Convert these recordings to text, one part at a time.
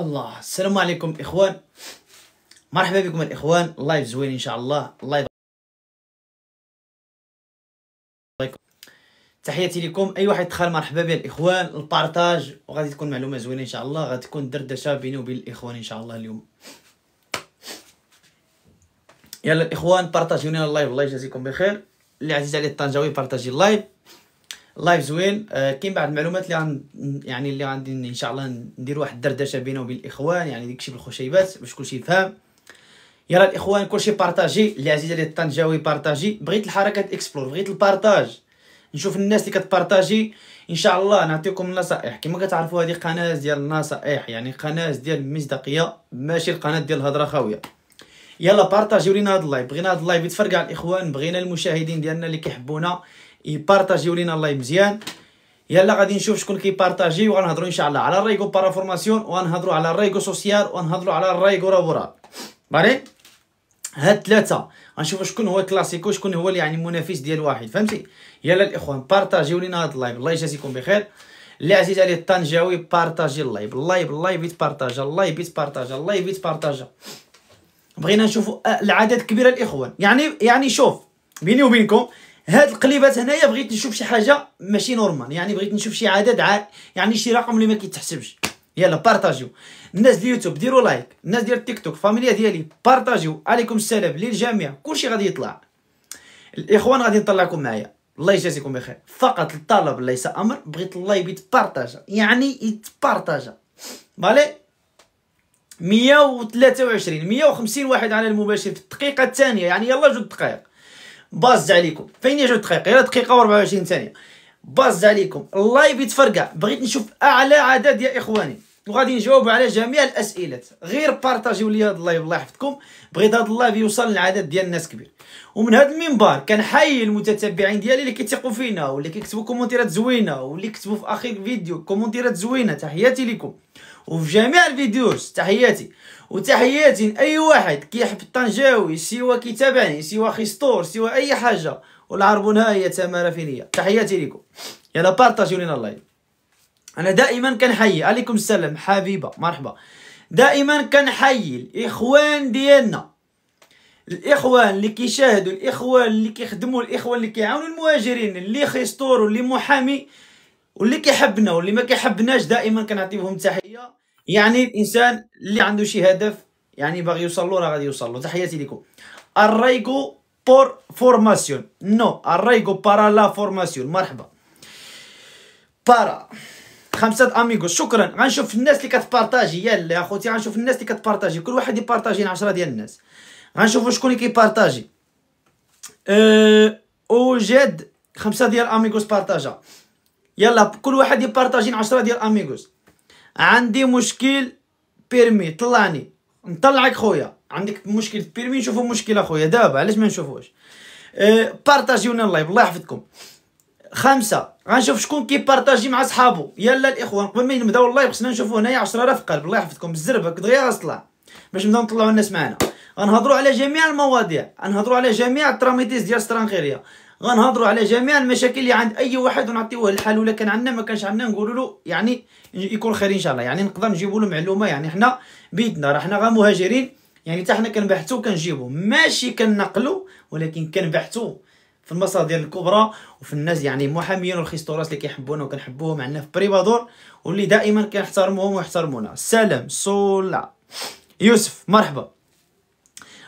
الله السلام عليكم اخوان مرحبا بكم الاخوان لايف زوين ان شاء الله لايف تحياتي لكم اي واحد دخل مرحبا بيا الاخوان البارتاج وغادي تكون معلومه زوينه ان شاء الله غادي تكون دردشه بيني وبين الاخوان ان شاء الله اليوم يلا الاخوان بارطاجيونا اللايف الله يجازيكم بخير اللي عزيز عليه الطنجاوي بارطاجي اللايف لايف زوين آه، كاين بعض المعلومات اللي عن يعني اللي عندي ان شاء الله ندير واحد الدردشه بينه وبين الاخوان يعني داكشي بالخشيبات باش كلشي يفهم يلا الاخوان كلشي بارطاجي اللي عزيز عليه الطنجاوي بارطاجي بغيت الحركه اكسبلور بغيت البارطاج نشوف الناس اللي كتبارطاجي ان شاء الله نعطيكم النصائح كما كتعرفوا هذه قناه ديال النصائح يعني قناه ديال المصداقيه ماشي القناه ديال الهضره خاويه يلا بارطاجيو لينا هاد اللايف بغينا هاد اللايف يتفرقع الاخوان بغينا المشاهدين ديالنا اللي كيحبونا يبارطاجيو لينا اللايف مزيان يلا غادي نشوف شكون كيبارطاجي وغنهضروا ان شاء الله على الريغو بارافورماسيون وغنهضروا على الريغو سوسيال وغنهضروا على الريغو رابورا باري هاد ثلاثه غنشوفوا شكون هو كلاسيكو شكون هو اللي يعني المنافس ديال واحد فهمتي يلا الاخوان بارطاجيو لينا هاد اللايف الله يجازيكم بخير اللي عزيز عليه الطنجاوي بارطاجي اللايف اللايف اللايف يتبارطاجا اللايف يتبارطاجا اللايف يتبارطاجا بغينا نشوفوا آه، العدد كبير الاخوان يعني يعني شوف بيني وبينكم هاد القليبات هنايا بغيت نشوف شي حاجه ماشي نورمال يعني بغيت نشوف شي عدد ع... يعني شي رقم اللي ما كيتحسبش يلا بارطاجيو الناس ديال يوتيوب ديروا لايك الناس ديال التيك توك فاميليا ديالي بارطاجيو عليكم السلام للجميع كلشي غادي يطلع الاخوان غادي نطلعكم معايا الله يجازيكم بخير فقط الطلب ليس امر بغيت اللايف يتبارطاجا يعني يتبارطاجا فالي 123 150 واحد على المباشر في الدقيقه الثانيه يعني يلا جوج دقائق باز عليكم فين يا جوج دقائق غير دقيقه و24 ثانيه باز عليكم اللايف يتفرقع بغيت نشوف اعلى عدد يا اخواني وغادي نجاوب على جميع الاسئله غير بارطاجيو لي هذا اللايف الله يحفظكم بغيت هذا اللايف يوصل لعدد ديال الناس كبير ومن هذا المنبر كنحيي المتتبعين ديالي اللي كيتيقوا فينا واللي كيكتبوا كومونتيرات زوينه واللي كتبوا في اخر فيديو كومونتيرات زوينه تحياتي لكم وفي جميع الفيديوز تحياتي وتحياتي لاي واحد كيحب الطنجاوي سوا كيتابعني سوا خيستور سوا اي حاجه والعربون ها هي تماره فينيا تحياتي لكم يلا بارطاجيو لينا اللايف انا دائما كنحيي عليكم السلام حبيبه مرحبا دائما كنحيي الاخوان ديالنا الاخوان اللي كيشاهدوا الاخوان اللي كيخدموا الاخوان اللي كيعاونوا المهاجرين اللي خيستور واللي محامي واللي كيحبنا واللي ما كيحبناش دائما كنعطيهم تحيه يعني الانسان اللي عنده شي هدف يعني باغي يوصل له راه غادي يوصل له تحياتي لكم الريغو بور فورماسيون نو الريغو بارا لا فورماسيون مرحبا بارا خمسة اميغو شكرا غنشوف الناس اللي كتبارطاجي يلا اخوتي غنشوف الناس اللي كتبارطاجي كل واحد يبارطاجي 10 ديال الناس غنشوفوا شكون اللي كيبارطاجي أه اوجد خمسة ديال اميغوس بارطاجا يلا كل واحد يبارطاجي 10 ديال اميغوس عندي مشكل بيرمي طلعني نطلعك خويا عندك مشكل بيرمي نشوفوا مشكل اخويا دابا علاش ما نشوفوش أه، بارطاجيونا اللايف الله يحفظكم خمسة غنشوف شكون كيبارطاجي مع صحابو يلا الاخوان قبل ما نبداو اللايف خصنا نشوفو هنايا 10000 قلب الله يحفظكم بالزربه هكا دغيا غنطلع باش نبداو نطلعو الناس معنا غنهضرو على جميع المواضيع غنهضرو على جميع التراميتيز ديال سترانخيريا غنهضروا على جميع المشاكل اللي عند اي واحد ونعطيوه الحل ولا كان عندنا ما كانش عندنا نقولوا له يعني يكون خير ان شاء الله يعني نقدر نجيبوا له معلومه يعني حنا بيدنا راه حنا غير مهاجرين يعني حتى حنا كنبحثوا كنجيبوا ماشي كنقلو ولكن كنبحثوا في المصادر الكبرى وفي الناس يعني محاميين والخيستوراس اللي كيحبونا وكنحبوهم عندنا في بريبادور واللي دائما كنحترموهم ويحترمونا سلام سولا يوسف مرحبا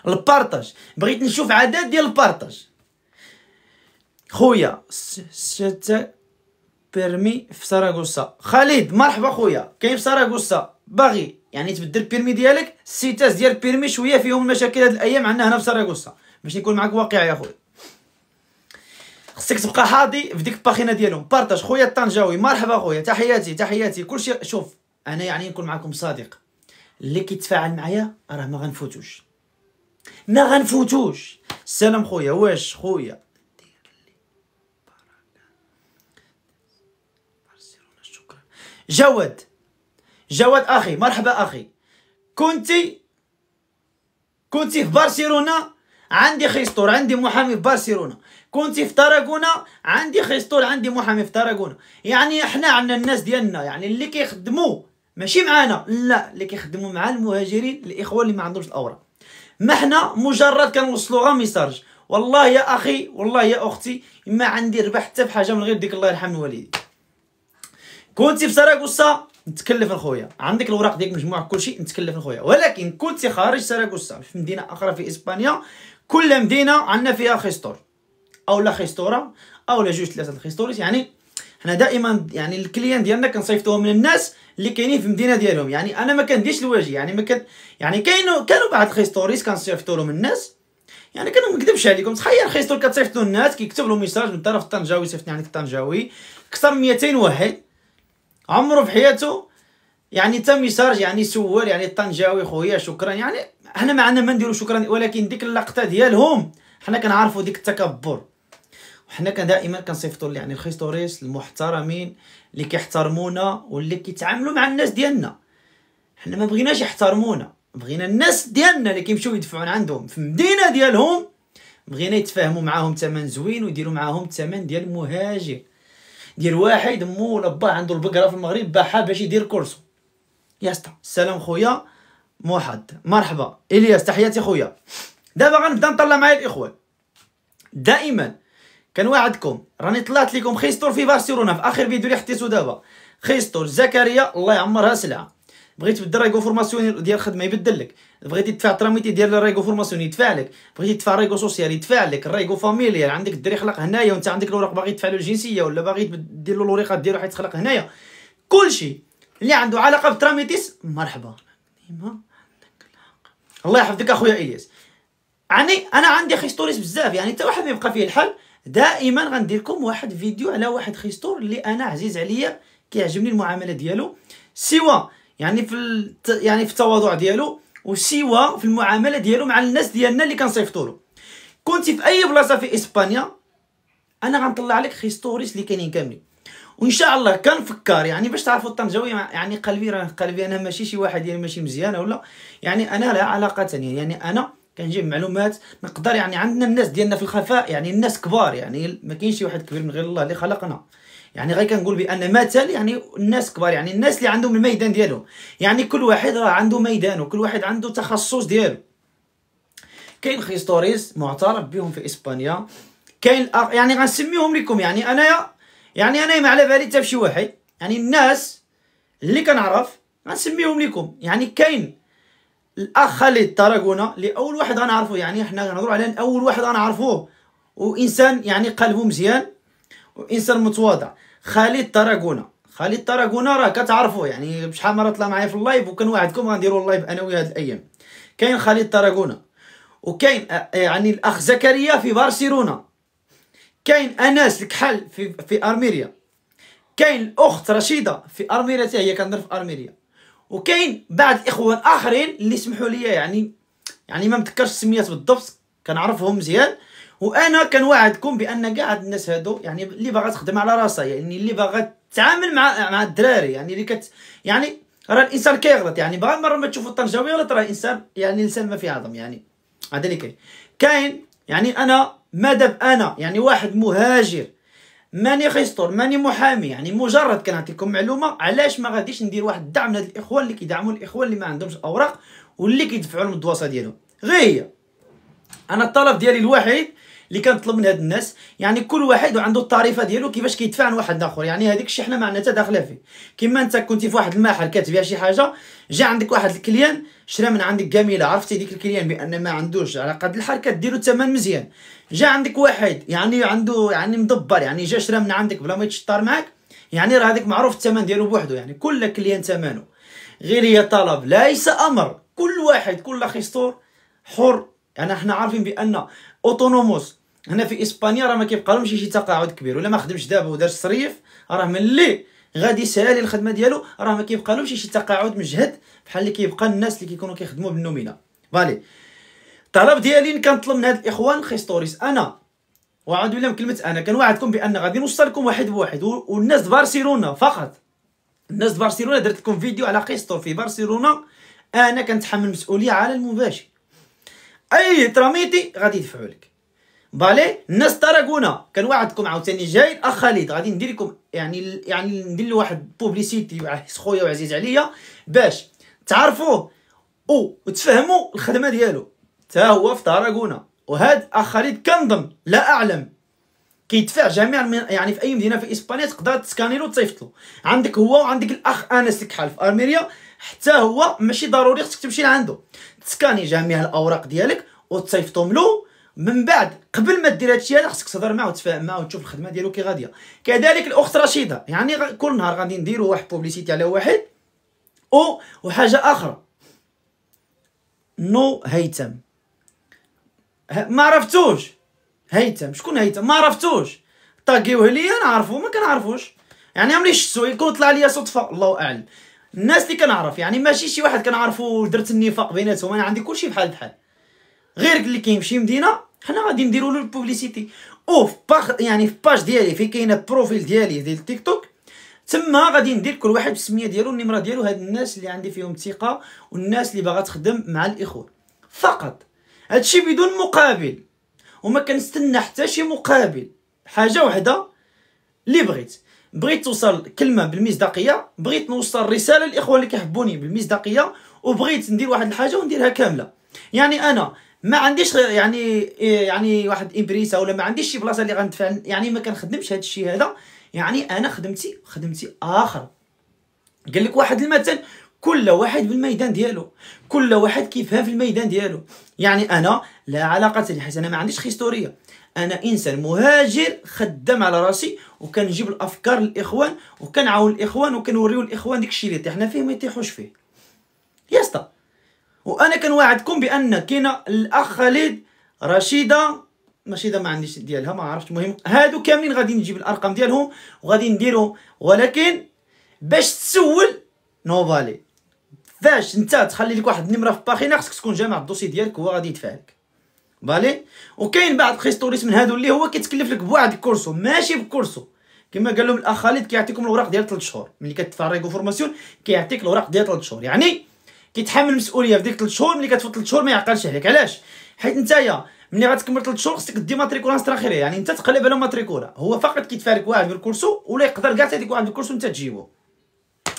البارطاج بغيت نشوف عدد ديال البارطاج خويا شتا بيرمي في سراغوسا خالد مرحبا خويا كاين في سراغوسا باغي يعني تبدل بيرمي ديالك السيتاز ديال بيرمي شويه فيهم المشاكل هاد الايام عندنا هنا في سراغوسا باش نكون معاك واقع يا خويا خصك تبقى حاضي في ديك الباخينه ديالهم بارطاج خويا الطنجاوي مرحبا خويا تحياتي تحياتي كلشي شوف انا يعني نكون معكم صادق اللي كيتفاعل معايا راه ما غنفوتوش ما غنفوتوش سلام خويا واش خويا جواد جواد اخي مرحبا اخي كنت كنت في برشلونه عندي خيستور عندي محامي في برشلونه كنت في تراغونا عندي خيستور عندي محامي في تراغونا يعني احنا عندنا الناس ديالنا يعني اللي كيخدموا ماشي معانا لا اللي كيخدموا مع المهاجرين الاخوه اللي ما عندهمش الاوراق ما حنا مجرد كنوصلوا غير ميساج والله يا اخي والله يا اختي ما عندي ربح حتى بحاجه من غير ديك الله يرحم الوالدين كنتي في سراغوسا نتكلف الخويا عندك الوراق ديالك مجموعه كلشي نتكلف الخويا ولكن كنتي خارج سراغوسا في مدينه اخرى في اسبانيا كل مدينه عندنا فيها خيسطور او لا خيسطوره او لا جوج ثلاثه الخيسطوريس يعني حنا دائما يعني الكليان ديالنا كنصيفطوه من الناس اللي كاينين في المدينه ديالهم يعني انا ما كنديش الواجي يعني ما كان يعني كاينو كانوا بعض الخيستوريس كنصيفطو لهم الناس يعني كانوا مكذبش عليكم تخيل خيسطور كتصيفط له الناس كيكتب له ميساج من طرف الطنجاوي صيفطني عندك الطنجاوي اكثر من 200 واحد عمره في حياته يعني تم يسارج يعني سول يعني الطنجاوي خويا شكرا يعني حنا ما عندنا ما نديرو شكرا ولكن ديك اللقطه ديالهم حنا كنعرفوا ديك التكبر وحنا كان دائما كنصيفطوا يعني الخيستوريس المحترمين اللي كيحترمونا واللي كيتعاملوا مع الناس ديالنا حنا ما بغيناش يحترمونا بغينا الناس ديالنا اللي كيمشيو يدفعون عندهم في المدينه ديالهم بغينا يتفاهموا معاهم ثمن زوين ويديروا معاهم الثمن ديال المهاجر ديال واحد مو ولا با عنده البقره في المغرب باعها باش يدير كورسو يا ياسطا السلام خويا موحد مرحبا الياس تحياتي خويا دابا غنبدا نطلع معايا الاخوان دائما كنوعدكم راني طلعت لكم خيستور في بارسيرونا في اخر فيديو اللي حطيتو دابا خيستور زكريا الله يعمرها سلعه بغيت تبدل فورماسيون ديال الخدمه يبدل لك بغيتي تدفع تراميتي ديال الريغو فورماسيون يدفع لك بغيتي تدفع ريغو سوسيال يدفع لك الريغو فاميليال عندك الدري خلق هنايا وانت عندك الاوراق باغي تدفع له الجنسيه ولا باغي دير له الوريقه ديالو حيت خلق هنايا كلشي اللي عنده علاقه بتراميتيس مرحبا ديما الله يحفظك اخويا الياس يعني انا عندي خيستوريس بزاف يعني حتى واحد ما يبقى فيه الحل دائما غندير لكم واحد فيديو على واحد خيستور اللي انا عزيز عليا كيعجبني المعامله ديالو سوا يعني في الت... يعني في التواضع ديالو وسوى في المعامله ديالو مع الناس ديالنا اللي كنصيفطوا له كنتي في اي بلاصه في اسبانيا انا غنطلع لك خيستوريس اللي كاينين كاملين وان شاء الله كنفكر يعني باش تعرفوا الطنجاوي يعني قلبي راه قلبي انا ماشي شي واحد يعني ماشي مزيان ولا يعني انا لا علاقه ثانيه يعني،, يعني انا كنجيب معلومات نقدر يعني عندنا الناس ديالنا في الخفاء يعني الناس كبار يعني ما كاينش شي واحد كبير من غير الله اللي خلقنا يعني غير كنقول بان مثل يعني الناس كبار يعني الناس اللي عندهم الميدان ديالهم يعني كل واحد راه عنده ميدانه كل واحد عنده تخصص ديالو كاين خيستوريز معترف بهم في اسبانيا كاين يعني غنسميهم لكم يعني انايا يعني انايا ما على بالي حتى بشي واحد يعني الناس اللي كنعرف غنسميهم لكم يعني كاين الاخ خالد طراغونا اللي اول واحد غنعرفو يعني حنا غنهضروا على اول واحد غنعرفوه وانسان يعني قلبه مزيان وانسان متواضع خالد طراغونا خالد طراغونا راه كتعرفوه يعني بشحال مره طلع معايا في اللايف وكان وعدكم غنديروا اللايف انا وياه هاد الايام كاين خالد طراغونا وكاين آه، آه، يعني الاخ زكريا في بارسيرونا كاين اناس الكحل في في ارميريا كاين الاخت رشيده في ارميريا حتى هي كندير في ارميريا وكاين بعض الاخوان اخرين اللي سمحوا لي يعني يعني ما متذكرش السميات بالضبط كنعرفهم مزيان وانا كنوعدكم بان كاع هاد الناس هادو يعني اللي باغا تخدم على راسها يعني اللي باغا تتعامل مع مع الدراري يعني اللي كت يعني راه الانسان كيغلط يعني باغا مره ما تشوفوا الطنجاوي غلط راه الانسان يعني الانسان ما فيه عظم يعني هذا اللي كاين كاين يعني انا مادب انا يعني واحد مهاجر ماني خيسطور ماني محامي يعني مجرد كنعطيكم معلومه علاش ما غاديش ندير واحد الدعم لهاد الاخوان اللي كيدعموا الاخوان اللي ما عندهمش اوراق واللي كيدفعوا لهم الدواسه ديالهم غير هي انا الطلب ديالي الوحيد اللي كنطلب من هاد الناس يعني كل واحد وعنده الطريفه ديالو كيفاش كيدفع عن واحد اخر يعني هذيك الشحنه معناتها داخله فيه كما انت كنتي في واحد المحل كاتبيع شي حاجه جا عندك واحد الكليان شرا من عندك جميله عرفتي ديك الكليان بان ما عندوش على قد الحال كديرو الثمن مزيان جا عندك واحد يعني عنده يعني مدبر يعني جا شرا من عندك بلا ما يتشطر معاك يعني راه هذاك معروف الثمن ديالو بوحدو يعني كل كليان ثمنه غير هي طلب ليس امر كل واحد كل خيستور حر يعني احنا عارفين بان اوتونوموس هنا في اسبانيا راه ما لهمش شي تقاعد كبير ولا ما خدمش دابا ودار الصريف راه ملي غادي يسالي الخدمه ديالو راه ما لهمش شي تقاعد مجهد بحال اللي كيبقى الناس اللي كيكونوا كيخدموا بالنومينا فالي الطلب ديالي كنطلب من هاد الاخوان خيستوريس انا وعاد ولا كلمه انا كنوعدكم بان غادي نوصلكم واحد بواحد والناس برشلونه فقط الناس برشلونه درت لكم فيديو على قسطو في برشلونه انا كنتحمل المسؤوليه على المباشر اي تراميتي غادي يدفعوا لك فالي الناس ترقونا كان عاوتاني جاي الاخ خالد غادي ندير لكم يعني يعني ندير واحد بوبليسيتي خويا وعزيز عليا باش تعرفوه وتفهموا الخدمه ديالو حتى هو في ترقونا وهاد اخ خالد كنظن لا اعلم كيدفع جميع من يعني في اي مدينه في اسبانيا تقدر تسكاني له وتصيفط له عندك هو وعندك الاخ انس الكحال في ارميريا حتى هو ماشي ضروري خصك تمشي لعندو تسكاني جميع الاوراق ديالك وتصيفطهم له من بعد قبل ما دير هادشي هذا خصك تهضر معاه وتفاهم معاه وتشوف الخدمه ديالو كي غاديه كذلك الاخت رشيده يعني كل نهار غادي نديرو واحد بوبليسيتي على واحد او وحاجه اخرى نو هيثم ما عرفتوش هيثم شكون هيثم ما عرفتوش طاقيوه ليا نعرفو ما كنعرفوش يعني عمري شفتو يكون طلع ليا صدفه الله اعلم الناس اللي كنعرف يعني ماشي شي واحد كنعرفو درت النفاق بيناتهم انا عندي كلشي بحال بحال غير اللي كيمشي مدينه حنا غادي نديرو له البوبليسيتي او باخ يعني في باج ديالي في كاينه البروفيل ديالي ديال التيك توك تما غادي ندير كل واحد بالسميه ديالو النمره ديالو هاد الناس اللي عندي فيهم الثقه والناس اللي باغا تخدم مع الاخوه فقط هادشي بدون مقابل وما كنستنى حتى شي مقابل حاجه وحده اللي بغيت بغيت توصل كلمه بالمصداقيه بغيت نوصل رساله للاخوان اللي كيحبوني بالمصداقيه وبغيت ندير واحد الحاجه ونديرها كامله يعني انا ما عنديش يعني يعني واحد امبريسا ولا ما عنديش شي بلاصه اللي غندفع يعني ما كنخدمش هذا الشيء هذا يعني انا خدمتي خدمتي اخر قال لك واحد المثل كل واحد بالميدان ديالو كل واحد كيفها في الميدان ديالو يعني انا لا علاقه لي حيت انا ما عنديش خيستوريه انا انسان مهاجر خدام على راسي وكنجيب الافكار للاخوان وكنعاون الاخوان وكنوريو الاخوان داكشي اللي طيحنا فيه ما يطيحوش فيه يا وانا كنواعدكم بان كاين الاخ خالد رشيده رشيده ما عنديش ديالها ما عرفتش المهم هادو كاملين غادي نجيب الارقام ديالهم وغادي نديرو ولكن باش تسول نوفالي فاش انت تخلي لك واحد النمره في باخينا خصك تكون جامع الدوسي ديالك هو غادي يدفع لك بالي وكاين بعض خيستوريس من هادو اللي هو كيتكلف لك بواحد الكورسو ماشي بكورسو كما قال لهم الاخ خالد كيعطيكم الاوراق ديال 3 شهور ملي كتفرغوا فورماسيون كيعطيك الاوراق ديال 3 شهور يعني كيتحمل المسؤوليه في ديك 3 شهور ملي كتفوت 3 شهور ما يعقلش عليك علاش حيت نتايا ملي غتكمل 3 شهور خصك دي ماتريكولا استراخيري يعني انت تقلب على ماتريكولا هو فقط كيتفارق واحد من الكورسو ولا يقدر كاع تديك واحد من الكورسو انت تجيبو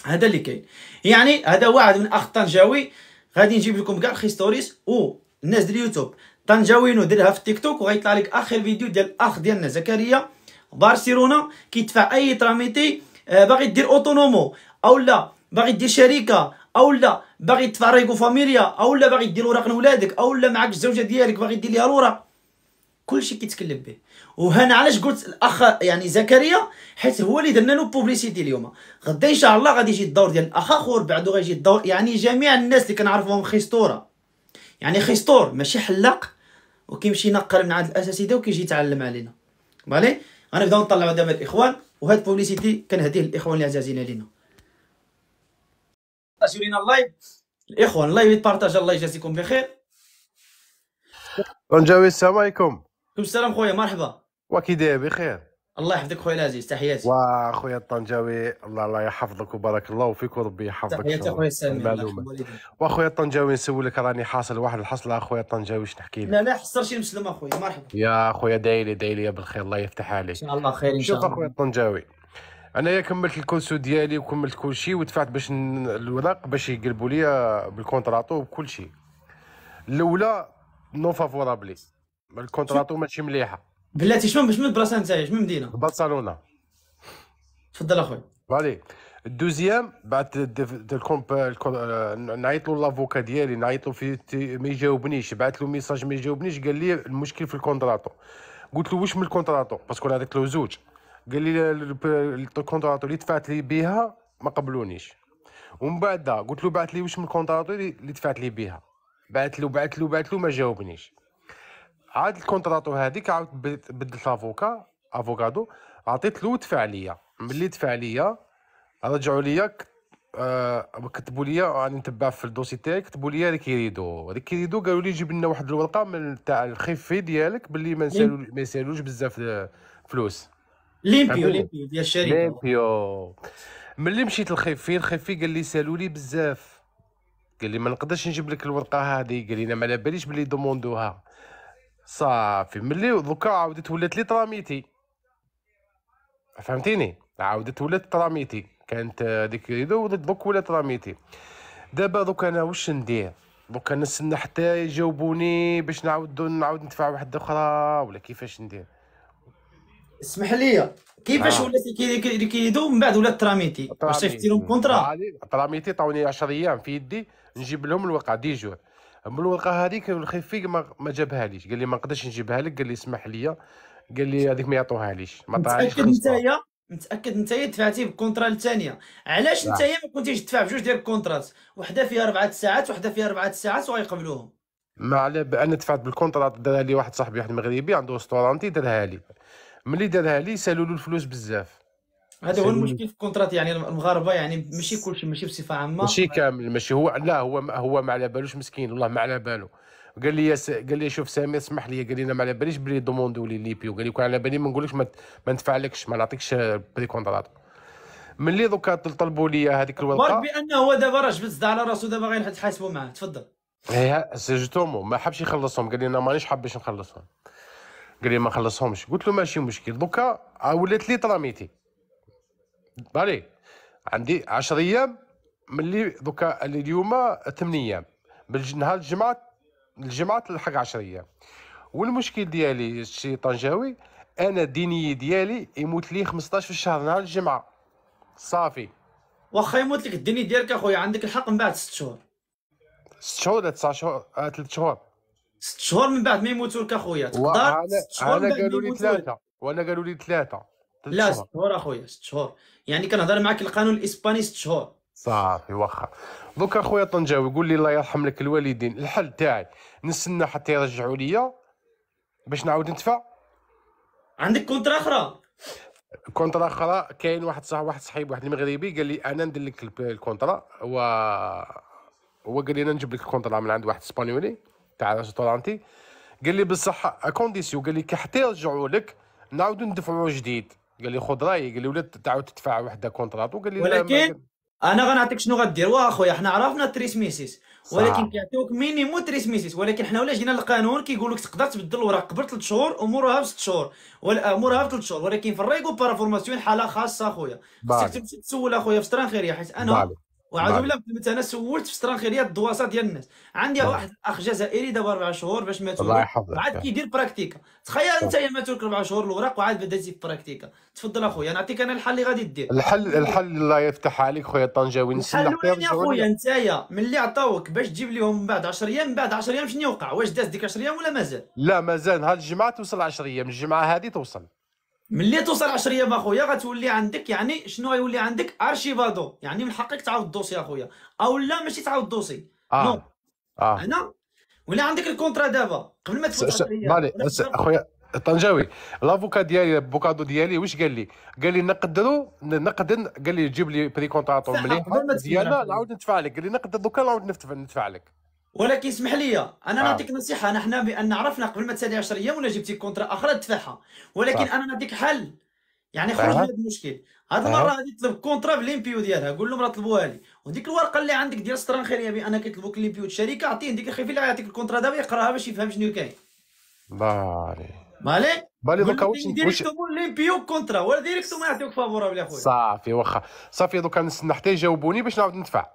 هذا اللي كاين يعني هذا واحد من اخ طنجاوي غادي نجيب لكم كاع الخيستوريس و الناس ديال اليوتيوب طنجاوينو ديرها في التيك توك وغيطلع لك اخر فيديو ديال الاخ ديالنا زكريا برشلونه كيدفع اي تراميتي آه، باغي دير اوتونومو اولا باغي دير شركه اولا باغي تفرقوا فاميليا اولا باغي دير اوراق لولادك اولا معاك الزوجه ديالك باغي دير ليها الوراق كلشي كيتكلم به وهنا علاش قلت الاخ يعني زكريا حيت هو اللي درنا له بوبليسيتي اليوم غدا ان شاء الله غادي يجي الدور ديال الاخ اخر بعده غيجي الدور يعني جميع الناس اللي كنعرفوهم خيسطوره يعني خيسطور ماشي حلاق وكيمشي ينقر من عند الاساتذه وكيجي يتعلم علينا فالي غنبداو نطلعوا دابا الاخوان وهاد بوبليسيتي كنهديه للاخوان اللي عزازين علينا تابارتاجيو لينا اللايف الاخوان اللايف يتبارطاج الله يجازيكم بخير رنجاوي السلام عليكم وعليكم السلام خويا مرحبا واكي داير بخير الله يحفظك خويا العزيز تحياتي وا خويا الطنجاوي الله الله يحفظك وبارك الله فيك وربي يحفظك تحياتي خويا سامي واخويا الطنجاوي نسولك راني حاصل واحد الحصله اخويا الطنجاوي شنو نحكي لك لا لا شي مسلم اخويا مرحبا يا خويا دايلي دايلي بالخير الله يفتح عليك ان شاء الله خير ان شاء الله شوف اخويا الطنجاوي انايا كملت الكونسو ديالي وكملت كل شيء ودفعت باش الوراق باش يقلبوا لي بالكونتراتو وكل شيء الاولى نو فافورابلي الكونتراتو ماشي مليحه بلاتي شمن باش من بلاصه نتايا شمن مدينه برشلونه تفضل اخويا فالي الدوزيام بعد الكومب نعيط له لافوكا ديالي نعيط له في ما يجاوبنيش بعث له ميساج ما يجاوبنيش قال لي المشكل في الكونتراتو قلت له واش من الكونتراتو باسكو انا عطيت له زوج قال لي الكونتراتور اللي دفعت لي بها ما قبلونيش ومن بعد قلت له بعث لي واش من الكونتراتور اللي دفعت لي بها بعث له بعث له بعث له ما جاوبنيش عاد الكونتراتور هذيك عاود بدلت افوكا افوكادو عطيت له دفع ليا ملي دفع ليا رجعوا ليا آه كتبوا لي راني نتبع في الدوسي تاعي كتبوا لي ريكيريدو ريكيريدو قالوا لي جيب لنا واحد الورقه من تاع الخفي ديالك باللي ما سالوش ما يسالوش بزاف آه، فلوس ليمبيو ليمبيو ديال الشركه ليمبيو ملي مشيت لخيفي الخيفي قال لي سالوا لي بزاف قال لي ما نقدرش نجيب لك الورقه هذه قال لي انا ما على باليش بلي دوموندوها صافي ملي دوكا عاودت ولات لي تراميتي فهمتيني عاودت ولات تراميتي كانت هذيك دوك ولات تراميتي دابا دوك انا واش ندير دوك نستنى حتى يجاوبوني باش نعاود نعاود ندفع واحد اخرى ولا كيفاش ندير اسمح لي كيفاش نعم. ولات كيدو من بعد ولات تراميتي واش صيفطت لهم كونترا تراميتي عطوني 10 ايام في يدي نجيب لهم الورقه دي جور من الورقه هذيك الخفيق ما, ما جابها ليش قال لي ما نقدرش نجيبها لك قال لي اسمح لي قال لي هذيك ما يعطوها ليش ما متاكد نتايا متاكد نتايا دفعتي بالكونترا الثانيه علاش نعم. نتايا ما كنتيش تدفع بجوج ديال الكونترات وحده فيها اربعة ساعات وحده فيها اربعة ساعات وغيقبلوهم ما على انا دفعت بالكونترا دارها لي واحد صاحبي واحد مغربي عنده ريستورانتي دارها لي ملي دارها لي سالوا له الفلوس بزاف هذا هو المشكل في الكونترات يعني المغاربه يعني ماشي كلشي ماشي بصفه عامه ماشي كامل ماشي هو لا هو هو ما على بالوش مسكين والله ما على بالو قال لي س... قال لي شوف سامي اسمح لي قال لي انا ما على باليش بلي دوموندو لي ليبيو قال لي كون على بالي ما نقولكش ما, ما ندفعلكش ما نعطيكش بري كونترات ملي دوكا طلبوا لي هذيك الورقه بارك بانه هو دابا راه جبد على راسو دابا غير تحاسبوا معاه تفضل ايه سي ما حبش يخلصهم قال لي انا مانيش حاب باش نخلصهم قال لي ما خلصهمش قلت له ماشي مشكل دوكا آه، ولات لي طراميتي بالي عندي 10 ايام ملي دوكا اليوم 8 ايام من نهار الجمعه الجمعه تلحق 10 ايام والمشكل ديالي شي طنجاوي انا الديني ديالي يموت لي 15 في الشهر نهار الجمعه صافي واخا يموت لك الديني ديالك اخويا عندك الحق من بعد 6 شهور 6 شهور 9 شهور 3 آه، شهور ست شهور من بعد ما يموتوا لك اخويا تقدر ست شهور انا قالوا لي ثلاثه وانا قالوا لي ثلاثه لا ست شهور اخويا ست شهور يعني كنهضر معاك القانون الاسباني ست شهور صافي واخا دوك اخويا طنجاوي قول لي الله يرحم لك الوالدين الحل تاعي نستنى حتى يرجعوا لي باش نعاود ندفع عندك كونترا اخرى كونترا اخرى كاين واحد صاحب واحد صاحبي واحد المغربي قال لي انا ندير لك الكونترا و هو قال لي انا نجيب لك الكونترا من عند واحد اسبانيولي تاع ريستورانتي قال لي بصح اكونديسيون قال لي كي حتى يرجعوا لك نعاودوا ندفعوا جديد قال لي خذ رايي قال لي ولا تعاود تدفع وحده كونترات وقال لي ولكن انا غنعطيك شنو غدير واخويا اخويا حنا عرفنا تريس ميسيس ولكن كيعطيوك مينيمو تريس ميسيس ولكن حنا ولا جينا للقانون كيقول لك تقدر تبدل الوراق قبل ثلاث شهور ومورها في ست شهور مورها في ثلاث شهور ولكن في الريغو بارا فورماسيون حاله خاصه اخويا خصك تمشي تسول اخويا في سترانخيريا خير حيت انا بالي. وعاود ولا مثلا انا سولت في سترانخي ديال الدواسه ديال الناس عندي واحد اخ جزائري دابا اربع شهور باش ماتوا الله يحفظك عاد كيدير براكتيكا تخيل انت يا ماتولك اربع شهور الاوراق وعاد بدات براكتيكا تفضل اخويا نعطيك انا الحل اللي غادي دير الحل الحل الله يفتح عليك خويا طنجاوي نسلح الحل يا خويا نتايا ملي عطاوك باش تجيب لهم من بعد 10 ايام من بعد 10 ايام شنو يوقع واش داز ديك 10 ايام ولا مازال لا مازال نهار الجمعه توصل 10 ايام الجمعه هذه توصل ملي توصل 10 ايام اخويا غتولي عندك يعني شنو غيولي عندك ارشيفادو يعني من حقك تعاود الدوسي اخويا او لا ماشي تعاود الدوسي اه نو اه هنا ولا عندك الكونترا دابا قبل ما تفوت مالي اخويا طنجاوي لافوكا ديالي البوكادو ديالي واش قال لي قال لي نقدروا نقد قال لي جيب لي بري كونتراتور مليح ديالنا نعاود ندفع لك قال لي نقدر دوكا نعاود ندفع لك ولكن اسمح لي انا آه. نعطيك نصيحه انا حنا بان عرفنا قبل ما تسالي 10 ايام ولا جبتي كونترا اخرى تدفعها ولكن صح. آه. انا نعطيك حل يعني خرج من هذا المشكل هذه المره غادي تطلب كونترا بالامبيو ديالها قول لهم راه طلبوها لي وديك الورقه اللي عندك ديال الستران خيريه بان كيطلبوك الامبيو الشركه اعطيه ديك الخفيف اللي يعطيك الكونترا دابا يقراها باش يفهم شنو كاين باري مالي بالي دوكا واش واش ليمبيو كونترا ولا ديريكتو ما يعطيوك فافورابل اخويا صافي واخا صافي دوكا نستنى حتى يجاوبوني باش نعاود ندفع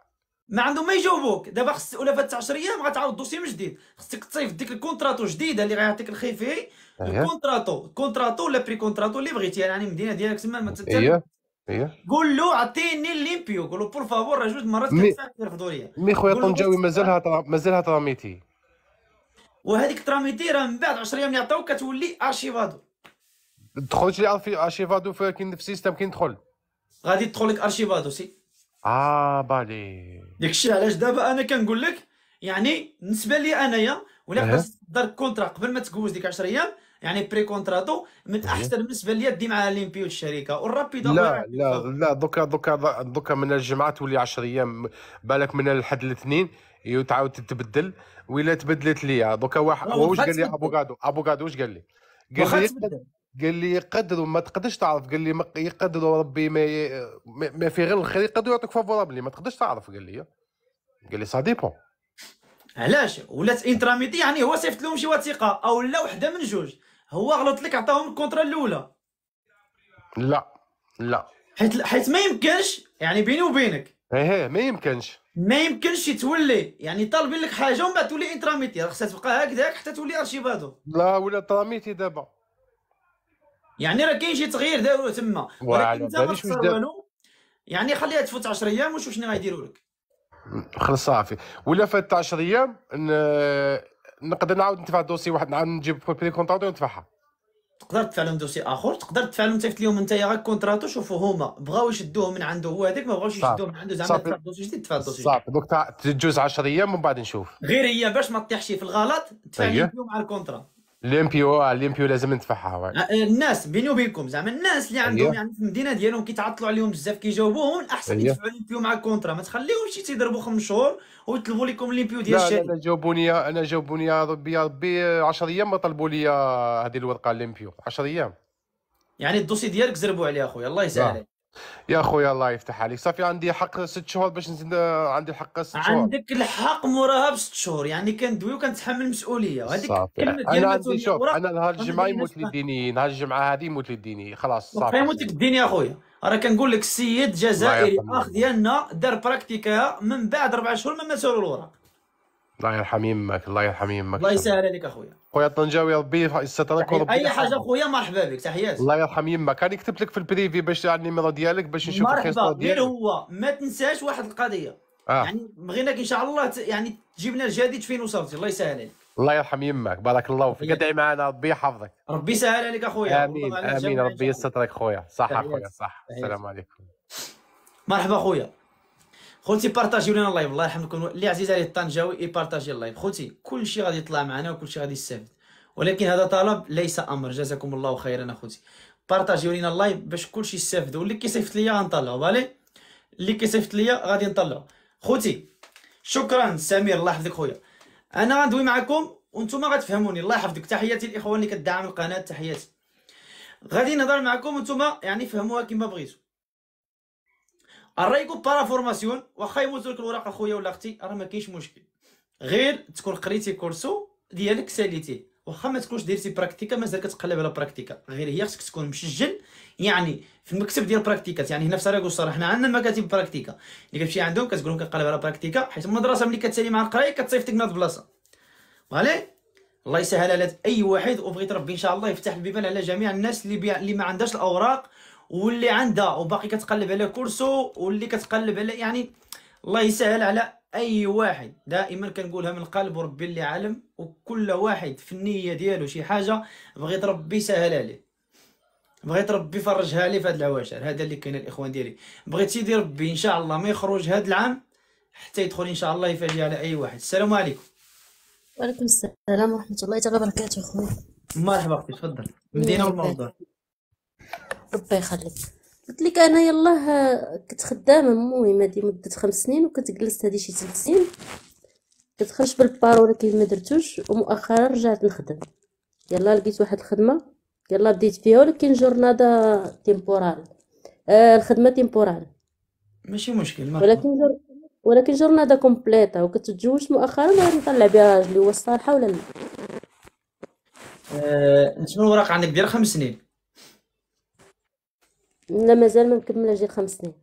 ما عندهم ما يجاوبوك دابا خص ولا فات 10 ايام غتعاود الدوسي من جديد خصك تصيف ديك الكونتراتو جديده اللي غيعطيك الخيفي أيوه. الكونتراتو كونتراتو ولا بري كونتراتو اللي بغيتي يعني المدينه ديالك تما ما ايوه ايوه قول له عطيني الليمبيو قول له بور فافور راه جوج مرات في ليا مي خويا طنجاوي مازالها مازالها تراميتي وهذيك تراميتي راه من بعد 10 ايام اللي عطاوك كتولي ارشيفادو لي ارشيفادو كاين في السيستم كي ندخل غادي تدخل لك ارشيفادو سي اه بالي داكشي علاش دابا انا كنقول لك يعني بالنسبه لي انايا ولا أه. دار كونترا قبل ما تجوز ديك 10 ايام يعني بري كونتراتو من احسن بالنسبه لي دي مع ليمبي والشركه والرابيدو لا لا لا دوكا دوكا دوكا من الجمعه تولي 10 ايام بالك من الحد الاثنين وتعاود تتبدل ولا تبدلت ليا دوكا واحد واش قال لي ابوكادو ابوكادو واش قال لي؟ قال لي قال لي يقدروا ما تقدرش تعرف قال لي يقدروا ربي ما ي... ما في غير الخير يقدروا يعطوك فافورابلي ما تقدرش تعرف قال لي قال لي سا ديبون علاش ولات انتراميدي يعني هو صيفط لهم شي وثيقه او لا وحده من جوج هو غلط لك عطاهم الكونترا الاولى لا لا حيت حيت ما يمكنش يعني بيني وبينك ايه ما يمكنش ما يمكنش تولي يعني طالبين لك حاجه ومن بعد تولي انتراميتي خصها تبقى هكذاك حتى تولي ارشيفادو لا ولا تراميتي دابا يعني راه كاين شي تغيير داروه تما ولكن انت ما تخسر يعني خليها تفوت 10 ايام وشوف شنو غيديروا لك خلص صافي ولا فات 10 ايام نقدر نعاود ندفع دوسي واحد نعاود نجيب بري كونتراتو وندفعها تقدر تدفع لهم دوسي اخر تقدر تدفع لهم تفت اليوم انت غير كونتراتو شوفوا هما بغاو يشدوه من عنده هو هذاك ما بغاوش يشدوه من عنده زعما تدفع دوسي جديد تدفع دوسي صافي دوك تجوز 10 ايام ومن بعد نشوف غير هي باش ما تطيحش في الغلط تدفع اليوم أيوة. مع الكونترا ليمبيو ليمبيو لازم ندفعها آه، آه، الناس بيني وبينكم زعما الناس اللي عندهم يعني في المدينه ديالهم كيتعطلوا عليهم بزاف كيجاوبوهم احسن أيه. يدفعوا ليمبيو مع كونترا ما تخليهمش تيضربوا خمس شهور ويطلبوا لكم ليمبيو ديال الشركه لا لا جاوبوني انا جاوبوني يا ربي يا ربي 10 ايام ما طلبوا لي هذه الورقه ليمبيو 10 ايام يعني الدوسي ديالك زربوا عليه اخويا الله يسهل عليك يا خويا الله يفتح عليك صافي عندي حق ست شهور باش نزيد عندي الحق ست شهور عندك الحق موراها بست شهور يعني كندوي وكنتحمل المسؤوليه ديال انا عندي شوف انا نهار الجمعه يموت لي الديني نهار الجمعه هذه يموت لي الديني خلاص صافي يموت لك الدين يا خويا راه كنقول لك السيد جزائري اخ ديالنا دار براكتيكا من بعد اربع شهور ما مسالو الوراق الله يرحم يمك الله يرحم يمك الله يسهل عليك اخويا خويا طنجاوي ربي يسترك وربي اي حاجه خويا مرحبا بك تحياتي الله يرحم يما راني كتبت لك في البريفي باش النيميرو ديالك باش نشوف الخيسطه ديالك مرحبا هو ما تنساش واحد القضيه آه. يعني بغيناك ان شاء الله ت... يعني تجيب لنا الجديد فين وصلتي الله يسهل عليك الله يرحم يمك بارك الله فيك ادعي معنا ربي يحفظك ربي يسهل عليك اخويا امين امين ربي يسترك خويا صح اخويا صح السلام عليكم مرحبا خويا خوتي بارطاجيو لنا اللايف الله يرحمكم اللي عزيز عليه الطنجاوي يبارطاجي اللايف خوتي كلشي غادي يطلع معنا وكلشي غادي يستافد ولكن هذا طلب ليس امر جزاكم الله خيرا اخوتي بارطاجيو لينا اللايف باش كلشي يستافد واللي كيصيفط ليا غنطلعو بالي اللي كيصيفط ليا غادي نطلعو خوتي شكرا سمير الله يحفظك خويا انا غندوي معكم وانتم غتفهموني الله يحفظك تحياتي الاخوان اللي كدعم القناه تحياتي غادي نهضر معكم وانتم يعني فهموها كما بغيتو الرايكو بارا فورماسيون واخا يموت لك الوراق اخويا ولا اختي راه ما كاينش مشكل غير تكون قريتي كورسو ديالك ساليتيه واخا ما تكونش درتي براكتيكا مازال كتقلب على براكتيكا غير هي خصك تكون مسجل يعني في المكتب ديال براكتيكات يعني هنا في سراغوسا راه حنا عندنا مكاتب براكتيكا اللي كتمشي عندهم كتقول لهم كنقلب على براكتيكا حيت المدرسه ملي كتسالي مع القرايه كتصيفطك من هاد البلاصه فالي الله يسهل على اي واحد وبغيت ربي ان شاء الله يفتح البيبان على جميع الناس اللي بي... اللي ما عندهاش الاوراق واللي عندها وباقي كتقلب على كورسو واللي كتقلب على يعني الله يسهل على اي واحد دائما كنقولها من القلب وربي اللي عالم وكل واحد في النيه ديالو شي حاجه بغيت ربي يسهلها ليه بغيت ربي يفرجها عليه في هاد العواشر هذا اللي كاين الاخوان ديالي بغيت سيدي ربي ان شاء الله ما يخرج هاد العام حتى يدخل ان شاء الله يفاجئ على اي واحد السلام عليكم وعليكم السلام ورحمه الله تعالى وبركاته اخويا مرحبا اختي تفضل مدينه والموضوع ربي يخليك قلت لك انا يلاه كنت خدامه المهم هذه مده خمس سنين وكنت جلست هذه شي ثلاث سنين كنت خرجت بالبار ولكن ما درتوش ومؤخرا رجعت نخدم يلا لقيت واحد الخدمه يلا بديت فيها ولكن جورنادا تيمبورال آه الخدمه تيمبورال ماشي مشكل ما ولكن جر... ولكن جورنادا كومبليطه وكتتزوج مؤخرا غادي نطلع بها راجلي هو الصالحه ولا لا آه، انت من الوراق عندك ديال خمس سنين لا مازال ما مكملاش ديال خمس سنين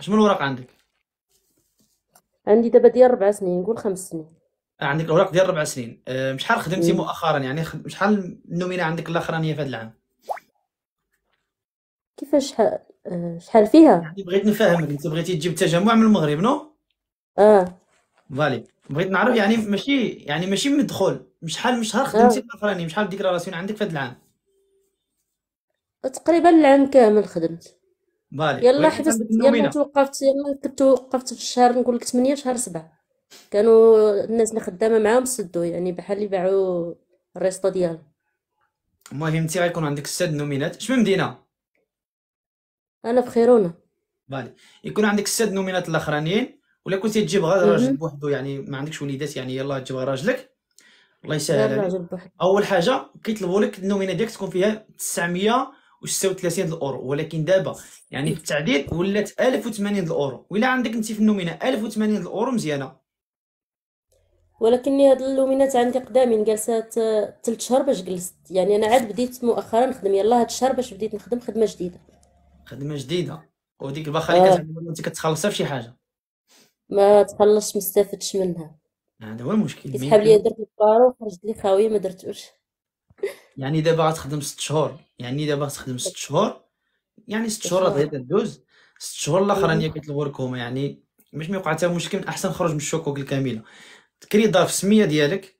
شنو الوراق عندك عندي دابا ديال ربع سنين نقول خمس سنين آه، عندك الاوراق ديال ربع سنين آه، شحال خدمتي مؤخرا يعني شحال النومينا عندك الاخرانيه في هذا العام كيفاش شحال آه، شحال فيها يعني بغيت نفهمك انت بغيتي تجيب تجمع من المغرب نو اه فالي بغيت نعرف يعني ماشي يعني ماشي من الدخول شحال من شهر خدمتي آه. الاخراني شحال ديكلاراسيون عندك في هذا العام تقريبا العام كامل خدمت بالي يلا حبست يلا توقفت يلا كنت وقفت في الشهر نقول لك 8 شهر 7 كانوا الناس اللي خدامه معاهم سدوا يعني بحال اللي باعوا الريستو ديالهم المهم انت غيكون عندك ست نومينات من مدينه انا في خيرونه بالي يكون عندك ست نومينات الاخرانيين ولا كنتي تجيب غير راجل بوحدو يعني ما عندكش وليدات يعني يلا تجيب غير راجلك الله يسهل عليك اول حاجه كيطلبوا لك النومينه ديالك تكون فيها 900 و36 الاورو ولكن دابا يعني في إيه. التعديل ولات 1080 الاورو ولا عندك انت في النومينا 1080 الاورو مزيانه ولكني هاد اللومينات عندي قدامين جلسات 3 شهور باش جلست يعني انا عاد بديت مؤخرا نخدم يلا هاد الشهر باش بديت نخدم خدمه جديده خدمه جديده وديك البخاري آه. كتخلصها فشي حاجه ما تخلصش ما استفدتش منها هذا هو المشكل كيسحب لي درت البارو وخرجت لي خاويه ما درتوش يعني دابا غتخدم ست شهور يعني دابا غتخدم ست شهور يعني ست شهور غادي تدوز ست شهور الاخرانيه كتلوركم يعني باش ميوقع حتى مشكل احسن خرج من الشكوك الكامله تكري دار في السميه ديالك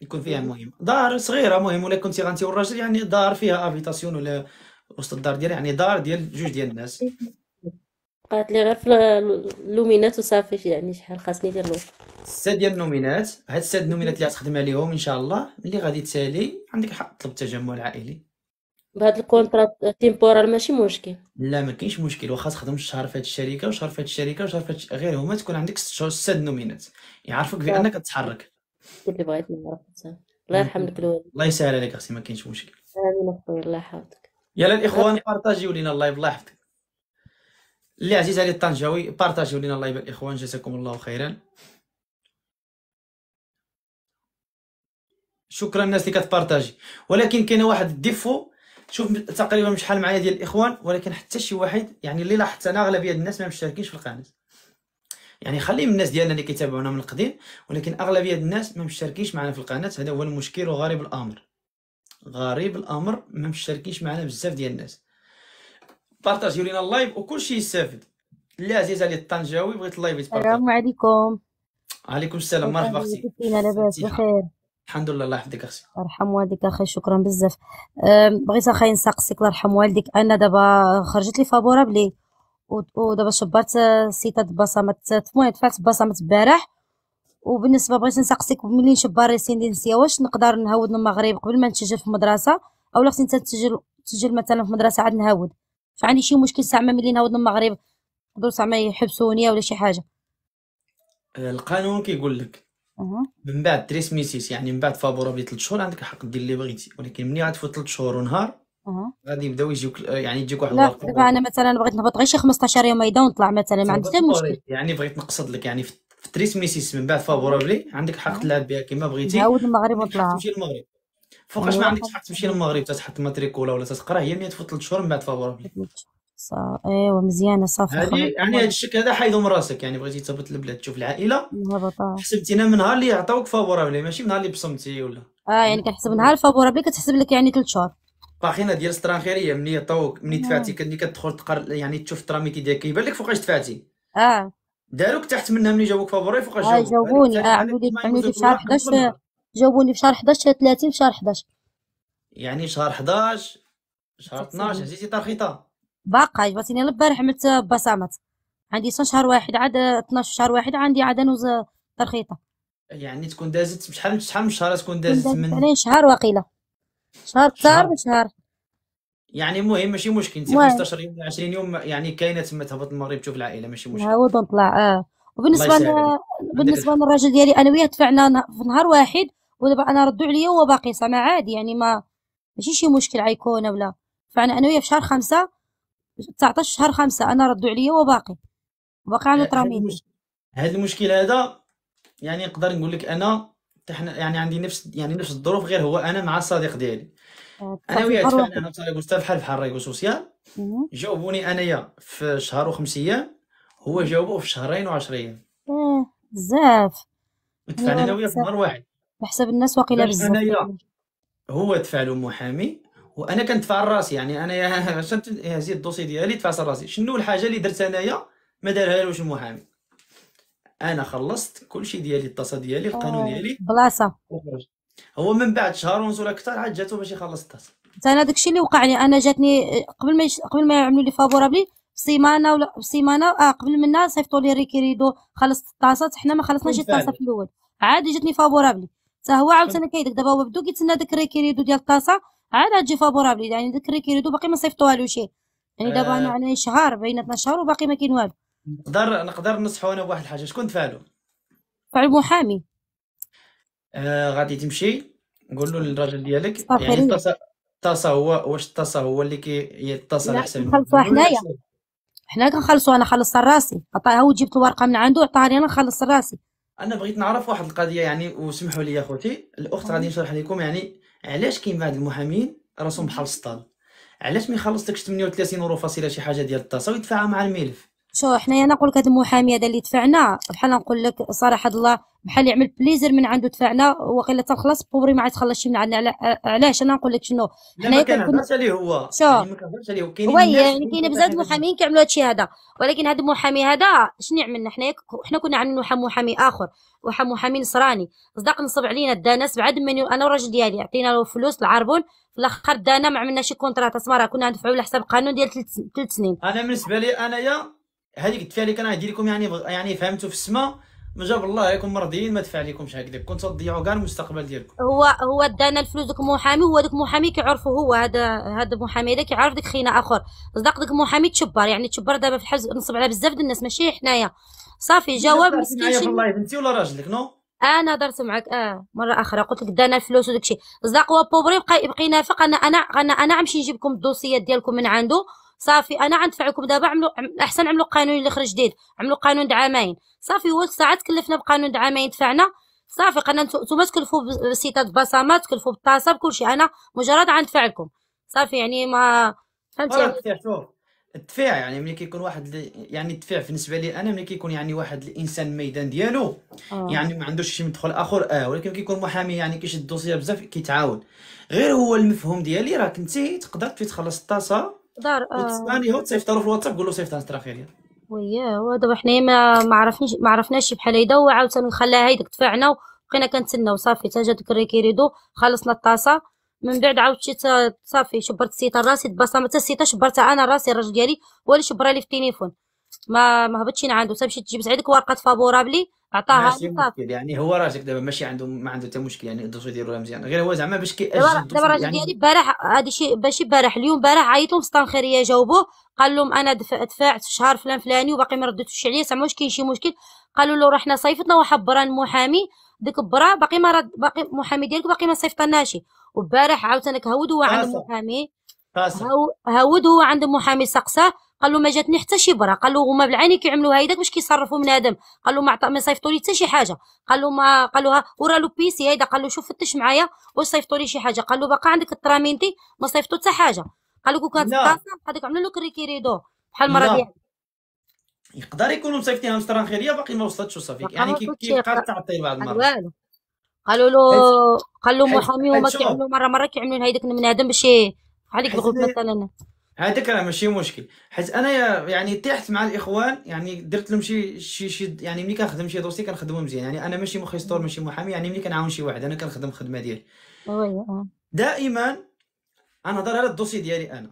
يكون فيها مهم دار صغيره مهم ولا كنتي غنتي والراجل يعني دار فيها ابيتاسيون ولا وسط الدار ديالي يعني دار ديال جوج ديال الناس قالت لي غير في اللومينات وصافي يعني شحال خاصني ندير له سته ديال النومينات هاد السته النومينات اللي غتخدم عليهم ان شاء الله ملي غادي تسالي عندك حق تطلب التجمع العائلي بهاد الكونترا تيمبورال ماشي مشكل لا ما كاينش مشكل واخا تخدم شهر في هاد الشركه وشهر في هاد الشركه وشهر في هاد غير هما تكون عندك ست شهور ست نومينات يعرفوك بانك تتحرك اللي بغيت نعرف الله يرحم لك الوالد الله يسهل عليك اختي ما كاينش مشكل امين اخويا الله يحفظك يلا الاخوان بارطاجيو لينا اللايف الله يحفظك اللي عزيز عليه الطنجاوي بارطاجيو لينا اللايف الاخوان جزاكم الله خيرا شكرا الناس اللي كتبارطاجي ولكن كاين واحد الديفو شوف تقريبا شحال معايا ديال الاخوان ولكن حتى شي واحد يعني اللي لاحظت انا اغلبيه الناس ما مشتركينش في القناه يعني خلي من الناس ديالنا اللي كيتابعونا من القديم ولكن اغلبيه الناس ما مشتركينش معنا في القناه هذا هو المشكل وغريب الامر غريب الامر ما مشتركينش معنا بزاف ديال الناس بارطاجيو لينا اللايف وكلشي يستافد اللي عزيز علي الطنجاوي بغيت اللايف يتبارك السلام عليكم وعليكم السلام مرحبا اختي لاباس بخير الحمد لله الله يحفظك اختي يرحم والديك اخي شكرا بزاف بغيت اخي نسقسيك الله يرحم والديك انا دابا خرجت لي فابورابلي ودابا شبرت سيتا بصمه المهم دفعت بصمه البارح وبالنسبه بغيت نسقسيك ملي نشبر ريسين نسيا واش نقدر نهود المغرب قبل ما نسجل في المدرسه اولا خصني نتسجل تسجل مثلا في مدرسه عاد نهود فعندي شي مشكل ساعة ما ملي نعاود المغرب نقدروا ساعة ما يحبسوني ولا شي حاجة آه، القانون كيقول لك من بعد تريس ميسيس يعني من بعد فابورابلي 3 شهور عندك الحق دير اللي بغيتي ولكن ملي غتفوت 3 شهور ونهار غادي يبداو يجيوك آه، يعني يجيك واحد لا دابا انا مثلا بغيت نهبط غير شي 15 يوم ايضا ونطلع مثلا ما عنديش حتى مشكل يعني بغيت نقصد لك يعني في تريس ميسيس من بعد فابورابلي عندك الحق تلعب بها كما بغيتي نعاود المغرب يعني ونطلع تمشي المغرب فوقاش ما عندك حق تمشي للمغرب تتحط ماتريكولا ولا تتقرا هي 100 فوت ثلاث شهور من بعد فابورابل صا ايوا مزيانه صافي يعني يعني هذا الشك هذا حيدو من راسك يعني بغيتي تهبط للبلاد تشوف العائله حسبتينا من نهار اللي عطاوك فابورابل ماشي من نهار اللي بصمتي ولا اه يعني كنحسب نهار فابورابل كتحسب لك يعني ثلاث شهور باخينا ديال سترانخيريه ملي عطاوك ملي آه. دفعتي كني كتدخل تقر يعني تشوف التراميتي ديالك كيبان لك فوقاش دفعتي اه داروك تحت منها ملي جاوبوك فابوري فوقاش اه جاوبوني يعني اه عملوا لي شهر 11 جاوبوني في شهر 11 شهر 30 في شهر 11 يعني شهر 11 شهر 12 عزيزي ترخيطه باقا جبتيني البارح عملت بصامات عندي شهر واحد عاد 12 شهر واحد عندي عاد نوز ترخيطه يعني تكون دازت بشحال شحال من شهر تكون دازت من عليه شهر وقيله شهر تار من شهر يعني المهم ماشي مشكل انت 15 يوم 20 يوم يعني كاينه تما تهبط المغرب تشوف العائله ماشي مشكل هو نطلع اه وبالنسبه بالنسبه للراجل ديالي انا وياه دفعنا في نهار واحد ودابا انا ردوا عليا هو باقي زعما عادي يعني ما ماشي شي مشكل عيكون ولا فانا انا وياه في شهر خمسة 19 شهر خمسة انا ردوا عليا هو باقي باقي على طراميدي هذا المشكل هذا يعني نقدر نقول لك انا تحنا يعني عندي نفس يعني نفس الظروف غير هو انا مع الصديق ديالي آه، انا وياه تفاعلنا انا قلت في حال بحال ريكو سوسيال جاوبوني انايا في شهر وخمس ايام هو جاوبه في شهرين وعشر ايام آه، بزاف تفاعلنا انا وياه في نهار واحد بحسب الناس واقيلا بزاف انايا هو دفع له محامي وانا كندفع راسي يعني انا يا هزيت الدوسي ديالي دفعت راسي شنو الحاجه اللي درت انايا ما دارها لهش المحامي انا خلصت كلشي ديالي الطاسه ديالي القانون ديالي بلاصه هو من بعد شهر ونص ولا اكثر عاد جاتو باش يخلص الطاسه انا داكشي اللي وقع لي انا جاتني قبل ما يش... قبل ما يعملوا لي فافورابلي بسيمانه ولا بسيمانه آه قبل منها صيفطوا لي ريكيريدو خلصت الطاسه حنا ما خلصناش الطاسه في الاول عاد جاتني فافورابلي تا هو عاوتاني كيدك دابا هو بدو كيتسنى داك ريكيريدو ديال الطاسه عاد غتجي فابورابل يعني داك ريكيريدو باقي ما صيفطوها له شي يعني دابا آه. انا على شهر بيناتنا شهر وباقي ما كاين والو نقدر نقدر ننصحو انا بواحد الحاجه شكون تفعلو فعل المحامي آه غادي تمشي نقول له للراجل ديالك يعني الطاسه الطاسه هو واش الطاسه هو اللي كي هي الطاسه على حسب نخلصوها حنايا حنا كنخلصو انا خلصت راسي عطاها وجبت الورقه من عنده عطاها لي انا خلصت راسي انا بغيت نعرف واحد القضيه يعني وسمحوا لي يا اخوتي الاخت غادي نشرح لكم يعني علاش كاين بعض المحامين راسهم بحال السطال علاش ما يخلصلكش 38 اورو فاصله شي حاجه ديال الطاسه ويدفعها مع الملف شو حنايا نقول لك هذا المحامي هذا اللي دفعنا بحال نقول لك صراحه الله بحال يعمل بليزر من عنده دفعنا وقيلا تخلص بوبري ما عاد خلصش من عندنا آه، علاش انا نقول لك شنو حنايا كنهضرش عليه هو شو يعني ما كنهضرش عليه كاين يعني كاين بزاف المحامين كيعملوا هادشي هذا ولكن هذا المحامي هذا شنو عملنا حنايا حنا كنا عاملين واحد محامي اخر واحد محامي نصراني صدق نصب علينا دانا سبعه من انا والراجل ديالي عطينا له فلوس العربون في الاخر دانا ما عملناش كونترات راه كنا ندفعوا على حساب قانون ديال ثلاث سنين انا بالنسبه لي انايا هذيك الدفع اللي كان غادي لكم يعني يعني فهمتوا في السماء ما جاب الله عليكم مرضيين ما دفع لكمش هكذا كنت تضيعوا كاع المستقبل ديالكم هو هو دانا الفلوس ديك المحامي هو داك المحامي كيعرفو هو هذا هذا المحامي هذا كيعرف ديك خينا اخر صدق داك المحامي تشبر يعني تشبر دابا في الحبس نصب على بزاف الناس ماشي حنايا صافي جواب مسكين شي والله بنتي ولا راجلك نو انا درت معك اه مره اخرى قلت لك دانا الفلوس وداكشي صدق هو بوبري بقى يبقى ينافق انا انا انا غنمشي نجيب لكم الدوسيات ديالكم من عنده صافي انا غندفعكم دابا عملوا احسن عملوا قانون اللي خرج جديد عملوا قانون دعامين صافي هو ساعات كلفنا بقانون دعامين دفعنا صافي قلنا نتوما تكلفوا بسيطات بصمات تكلفوا بالطاسه بكلشي انا مجرد غندفع لكم صافي يعني ما فهمتي يعني شوف الدفاع يعني ملي كيكون واحد يعني الدفاع بالنسبه لي انا ملي كيكون يعني واحد الانسان الميدان ديالو يعني ما عندوش شي مدخل اخر اه ولكن كيكون محامي يعني كيشد الدوسيه بزاف كيتعاون غير هو المفهوم ديالي راك انت تقدر تخلص الطاسه دار ثاني هو تصيفطها له في الواتساب قول له صيفطها استرافيريا وياه هو دابا حنايا ما عرفنيش ما عرفناش بحال هيدا هو عاوتاني خلاها هيداك دفعنا بقينا كنتسناو صافي تا جا داك الريكيريدو خلصنا الطاسه من بعد عاود صافي شبرت السيطه راسي البصمه حتى السيطه شبرتها انا راسي الراجل ديالي هو اللي شبرها لي في التليفون ما ما هبطش عنده تمشي تجيب سعيدك ورقه فافورابلي عطاها يعني هو راجلك دابا ماشي عنده ما عنده حتى مشكل يعني الدروس يديروها مزيان يعني غير هو زعما باش كي دابا الراجل يعني ديالي البارح هذا الشيء ماشي البارح اليوم البارح عيط لهم سطان خيريه جاوبوه قال لهم انا دفعت في شهر فلان فلاني وباقي ما ردتوش عليا زعما واش كاين شي مشكل قالوا له رحنا صيفطنا واحد بران محامي ديك برا باقي ما رد باقي المحامي ديالك باقي ما صيفطناش وبارح عاوتاني هود هو عنده محامي هود هو عنده محامي سقساه قال له ما جاتني حتى شي برا قال له هما بالعاني كيعملوا هيداك باش كيصرفوا من ادم قال له ما عطى ما صيفطوا لي حتى شي حاجه قال له ما قال له ورا له بيسي هيدا قال له شوف فتش معايا واش صيفطوا لي شي حاجه قال له باقا عندك الترامينتي ما صيفطوا حتى حاجه قال له كون كانت الطاسه هذاك عملوا له كريكيريدو بحال المره ديالك يقدر يكونوا مصيفطينها خيريه باقي ما وصلتش وصافيك يعني كيبقى التعطيل بعض المرات قالوا له قال له محامي هما كيعملوا مره مره كيعملوا هيداك من باش عليك بغلط مثلا هذا كلام ماشي مشكل حيت انا يعني طيحت مع الاخوان يعني درت لهم شي شي, شي يعني ملي كنخدم شي دوسي كنخدمو مزيان يعني انا ماشي مخيستور ماشي محامي يعني ملي كنعاون شي واحد انا كنخدم الخدمه ديالي آه. دائما نهضر على الدوسي ديالي انا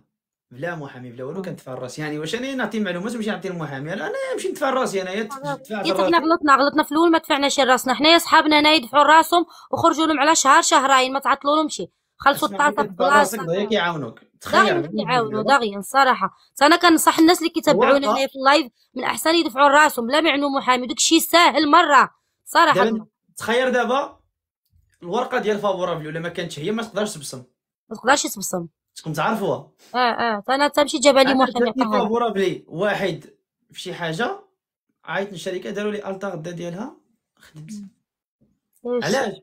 بلا محامي بلا والو كندفع راسي يعني واش انا نعطي معلومات ونمشي نعطي المحامي انا نمشي ندفع راسي انايا حنا غلطنا غلطنا في الاول ما دفعناش راسنا حنايا صحابنا هنا يدفعوا راسهم وخرجوا لهم على شهر شهرين ما تعطلوا شي خلصوا الطاطا بلاصتك كيعاونوك داغين يعاونوا دغيا صراحه انا كنصح الناس اللي كيتابعونا هنا في اللايف من احسن يدفعوا راسهم لا معنو محامي داك الشيء ساهل مره صراحه تخيل دابا الورقه ديال فافورابل ولا ما كانتش هي ما تقدرش تبصم ما تقدرش تبصم تكون تعرفوها اه اه انا تمشي جابها لي محامي فافورابلي واحد في شي حاجه عيط للشركه داروا لي التغدا ديالها خدمت علاش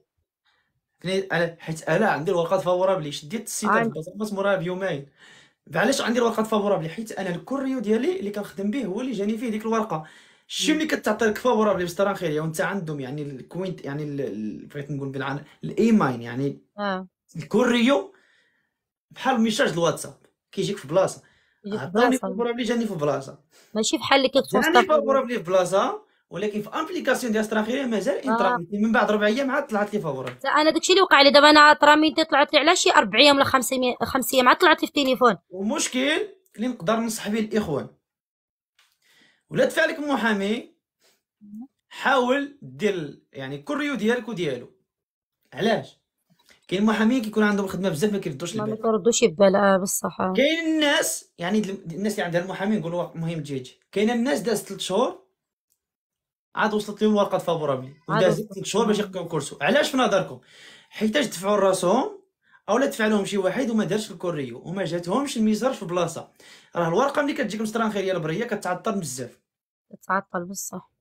كني انا حيت انا عندي الورقات فافورابلي شديت السيت عن- البصمات موراها بيومين علاش عندي الورقات فافورابلي حيت انا الكوريو ديالي اللي كنخدم به هو اللي جاني فيه ديك الورقه الشيء اللي كتعطي لك فافورابلي تران خير وانت عندهم يعني الكوينت يعني بغيت نقول بالعن الايماين يعني آه. الكوريو بحال ميساج الواتساب كيجيك في بلاصه عطاني فافورابلي جاني في بلاصه ماشي بحال اللي كتكون جاني فافورابلي في بلاصه ولكن في امبليكاسيون ديال استراخيريه مازال انتراميتي آه. من بعد ربع ايام عاد طلعت لي فافوري انا داكشي اللي وقع لي دابا انا تراميتي طلعت لي على شي اربع ايام ولا خمس ايام خمس ايام عاد طلعت لي في التليفون المشكل اللي نقدر ننصح به الاخوان ولا دفع لك محامي حاول دير يعني كوريو ديالك وديالو علاش كاين محامين كيكون عندهم خدمه بزاف ما كيردوش البال ما كيردوش البال آه، بصح كاين الناس يعني الناس اللي عندها المحامي نقولوا مهم تجي كاين الناس دازت 3 شهور عاد وصلت لهم ورقه فافورابلي وداز ست شهور باش يقيو كورسو علاش في نظركم حيتاش دفعوا راسهم اولا دفع لهم شي واحد وما دارش الكوريو وما جاتهمش الميزار في بلاصه راه الورقه ملي كتجيك خيريه البريه كتعطل بزاف كتعطل بصح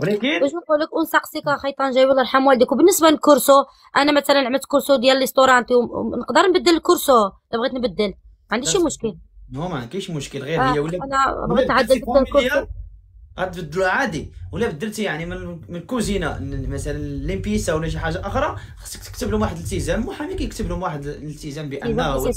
ولكن واش نقول لك ونسقسيك اخي طنجاوي الله يرحم والديك وبالنسبه للكورسو انا مثلا عملت كورسو ديال ستورانتي نقدر نبدل الكورسو بغيت نبدل ما عنديش شي مشكل نو ما كاينش مشكل غير آه، هي ولا انا بغيت نعدل الكورسو غتبدلو عادي ولا بدلتي يعني من من الكوزينه مثلا ليمبيسا ولا شي حاجه اخرى خصك تكتب لهم واحد الالتزام المحامي كيكتب لهم واحد الالتزام بانه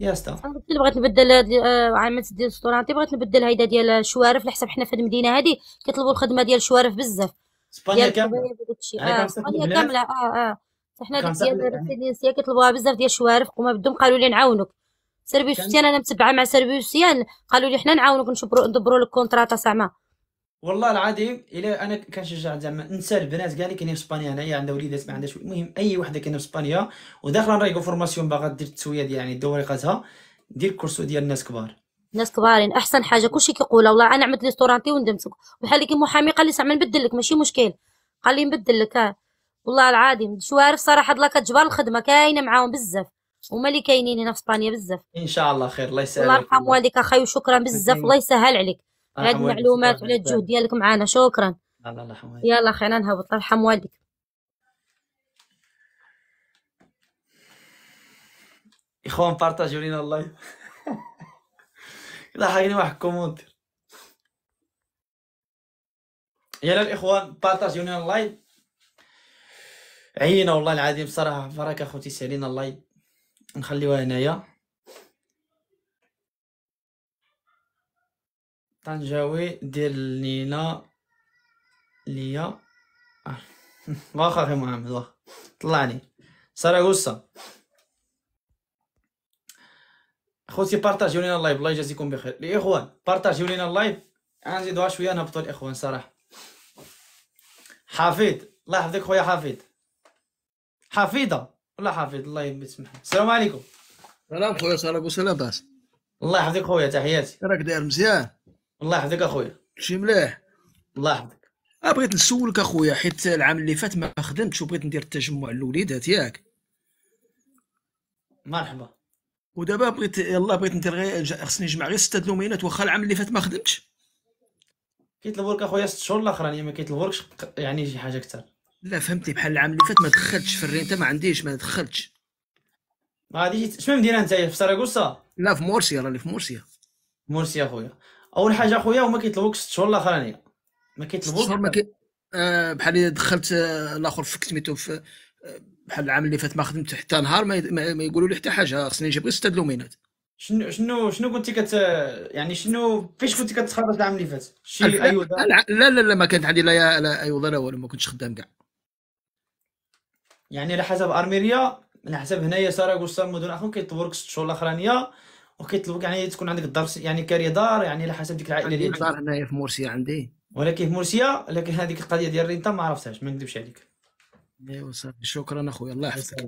يا ستا انا بغيت نبدل آه، علامه ديال السطورانتي بغيت نبدل هيدا ديال الشوارف على حسب حنا في المدينه هذه كيطلبوا الخدمه ديال الشوارف بزاف اسبانيا كامله اسبانيا يعني آه، كامله اه اه حنا ديال الريسيدنسيه كيطلبوها بزاف ديال الشوارف وما بدهم قالوا لي نعاونك سربيوسيان انا متبعه مع سربيوسيان قالوا لي حنا نعاونوك نشبروا ندبروا لك كونتراتا زعما والله العظيم الا انا كنشجع زعما نسى البنات كاع اللي كاينين في اسبانيا هنايا عندها وليدات ما عندهاش المهم اي وحده كاينه في اسبانيا وداخله نرايكو فورماسيون باغا دير التسويه ديال يعني دور قاتها دير كورسو ديال الناس كبار الناس كبارين احسن حاجه كلشي كيقولها والله انا عملت ريستورانتي وندمت بحال اللي كي محامي قال لي زعما نبدل لك ماشي مشكل قال لي نبدل لك آه. والله العظيم شوارف صراحه الله كتجبر الخدمه كاينه معاهم بزاف هما اللي كاينين هنا في اسبانيا بزاف ان شاء الله خير الله يسهل الله يرحم والديك اخي وشكرا بزاف الله يسهل عليك على هاد المعلومات وعلى الجهد ديالك معنا شكرا الله يرحم والديك يلا خير انا نهبط الله يرحم والديك اخوان بارطاجيو لينا اللايف لاحقني حاجه واحد كومونتير يلا الاخوان بارطاجيو لينا اللايف عينا والله العظيم صراحه بركه اخوتي سالينا اللايف نخليوها هنايا طنجاوي دير لينا ليا آه. واخا غير محمد واخا طلعني ساراغوسا خوتي بارطاجيو لينا اللايف الله يجازيكم بخير الاخوان بارطاجيو لينا اللايف غنزيدوها شويه نهبطوا الاخوان صراحه حفيظ الله يحفظك خويا حفيظ حفيظه الله حافظ الله يبي تسمح السلام عليكم سلام خويا سلام ابو سلام باس الله يحفظك خويا تحياتي راك داير مزيان الله يحفظك اخويا شي مليح الله يحفظك أه، بغيت نسولك اخويا حيت العام اللي فات ما خدمتش وبغيت ندير التجمع الوليدات ياك مرحبا ودابا بغيت يلا بغيت ندير غير خصني نجمع غير سته دلومينات واخا العام اللي فات ما خدمتش كيطلبوا لك اخويا ست شهور الاخرانيه ما كيطلبولكش يعني شي حاجه اكثر لا فهمتني بحال العام اللي فات ما دخلتش في الرينتا ما عنديش ما دخلتش هادي شنو مدينه انت في سراغوسا لا في مورسيا راني في مورسيا مورسيا خويا اول حاجه خويا هما كيطلبوك 6 شهور الاخرانيه ما كيطلبوكش شهور ما كي... آه بحال دخلت آه الاخر في سميتو آه، في بحال العام اللي فات ما خدمت حتى نهار ما, ي... ما يقولوا لي حتى حاجه خصني نجيب غير سته دلومينات شنو شنو شنو كنتي كت يعني شنو فاش كنتي كتخرج العام اللي فات شي ايوه لا لا لا ما كانت عندي لا لا ايوه لا والو ما كنتش خدام كاع يعني على حسب ارميريا على حسب هنايا ساراغوسا مدن كيطلبوا لك ست شهور الاخرانيه وكيطلبوك يعني تكون عندك الدار يعني كاري دار يعني على حسب ديك العائله اللي دار هنايا في مورسيا عندي ولكن في مورسيا لكن هذيك القضيه ديال الرينتا ما عرفتهاش ما نكذبش عليك ايوا صافي شكرا اخويا الله يحفظك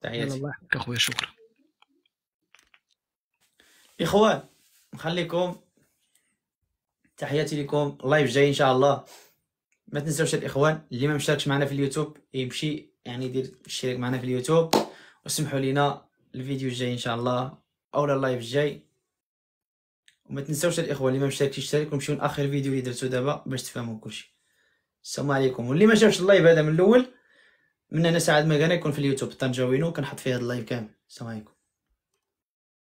تحياتي الله يحفظك اخويا شكرا اخوان نخليكم تحياتي لكم اللايف جاي ان شاء الله ما تنساوش الاخوان اللي ما مشاركش معنا في اليوتيوب يمشي يعني يدير الشريك معنا في اليوتيوب وسمحوا لينا الفيديو الجاي ان شاء الله او اللايف الجاي وما تنساوش الاخوه اللي ما مشتركش يشترك ومشيو لاخر فيديو اللي درتو دابا باش تفهموا كلشي السلام عليكم واللي ما شافش اللايف هذا من الاول من انا سعد مكانه يكون في اليوتيوب طنجاوينو كنحط فيه هذا اللايف كامل السلام عليكم